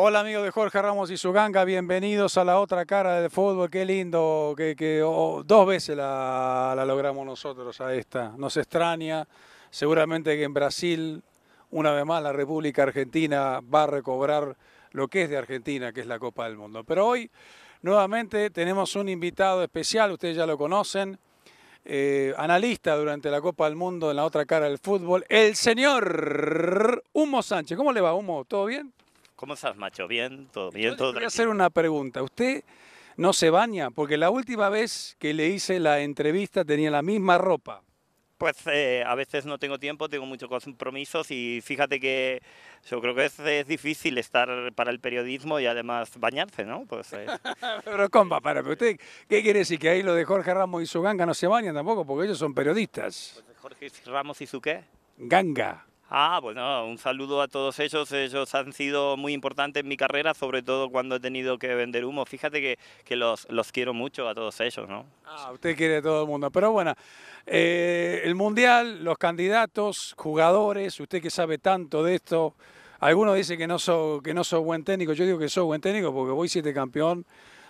Hola amigos de Jorge Ramos y su ganga, bienvenidos a la otra cara del fútbol, qué lindo, que, oh, oh, dos veces la, logramos nosotros a esta, nos extraña, seguramente que en Brasil, una vez más la República Argentina va a recobrar lo que es de Argentina, que es la Copa del Mundo. Pero hoy nuevamente tenemos un invitado especial, ustedes ya lo conocen, eh, analista durante la Copa del Mundo en la otra cara del fútbol, el señor Humo Sánchez. ¿Cómo le va, Humo? ¿Todo bien? ¿Cómo estás, macho? Bien, todo bien, todo. Voy a hacer una pregunta. ¿Usted no se baña? Porque la última vez que le hice la entrevista tenía la misma ropa. Pues eh, a veces no tengo tiempo, tengo muchos compromisos y fíjate que yo creo que es, difícil estar para el periodismo y además bañarse, ¿no? Pues, eh. pero compa, para, usted, ¿qué quiere decir? Que ahí lo de Jorge Ramos y su ganga no se bañan tampoco, porque ellos son periodistas. Pues, Jorge Ramos y su qué? Ganga. Ah, bueno, pues un saludo a todos ellos. Ellos han sido muy importantes en mi carrera, sobre todo cuando he tenido que vender humo. Fíjate que, los, quiero mucho a todos ellos, ¿no? Ah, usted quiere a todo el mundo. Pero bueno, eh, el Mundial, los candidatos, jugadores, usted que sabe tanto de esto. Algunos dicen que no soy que no buen técnico. Yo digo que soy buen técnico porque voy siete campeón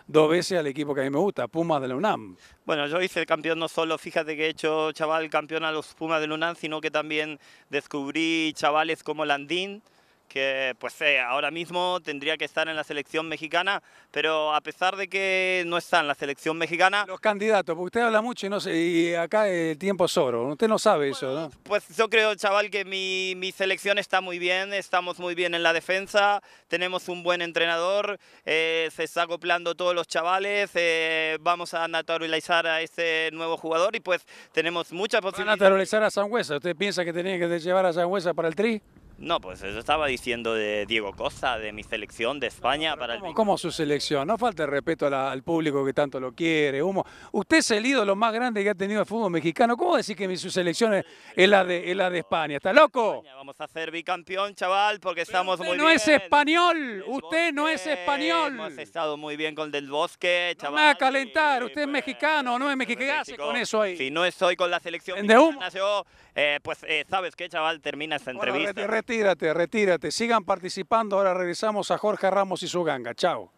dos veces al equipo que a mí me gusta, Pumas de la UNAM. Bueno, yo hice el campeón no solo, fíjate que he hecho chaval campeón a los Pumas de la UNAM, sino que también descubrí chavales como Landín, que pues eh, ahora mismo tendría que estar en la selección mexicana, pero a pesar de que no está en la selección mexicana... Los candidatos, porque usted habla mucho y, no sé, y acá el tiempo es oro, usted no sabe eso, ¿no? Pues yo creo, chaval, que mi, mi, selección está muy bien, estamos muy bien en la defensa, tenemos un buen entrenador, eh, se está acoplando todos los chavales, eh, vamos a naturalizar a este nuevo jugador y pues tenemos muchas posibilidades ¿Va a naturalizar a Sangüesa? ¿Usted piensa que tenía que llevar a Sangüesa para el tri? No, pues eso estaba diciendo de Diego Costa, de mi selección de España para el... ¿Cómo, su selección? No falta el respeto al público que tanto lo quiere, Humo. Usted es el ídolo más grande que ha tenido el fútbol mexicano. ¿Cómo decir que su selección es, la, de, la de España? ¿Está loco? vamos a ser bicampeón, chaval, porque estamos muy no no es español! ¡Usted no es español! Hemos estado muy bien con Del Bosque, chaval. va a calentar. Eh, usted es pues, mexicano, no es pues, mexicano. con eso Si no estoy con la selección de eh, pues, eh, ¿sabes qué, chaval? Termina esta entrevista retírate, retírate. Sigan participando. Ahora regresamos a Jorge Ramos y su ganga. Chao.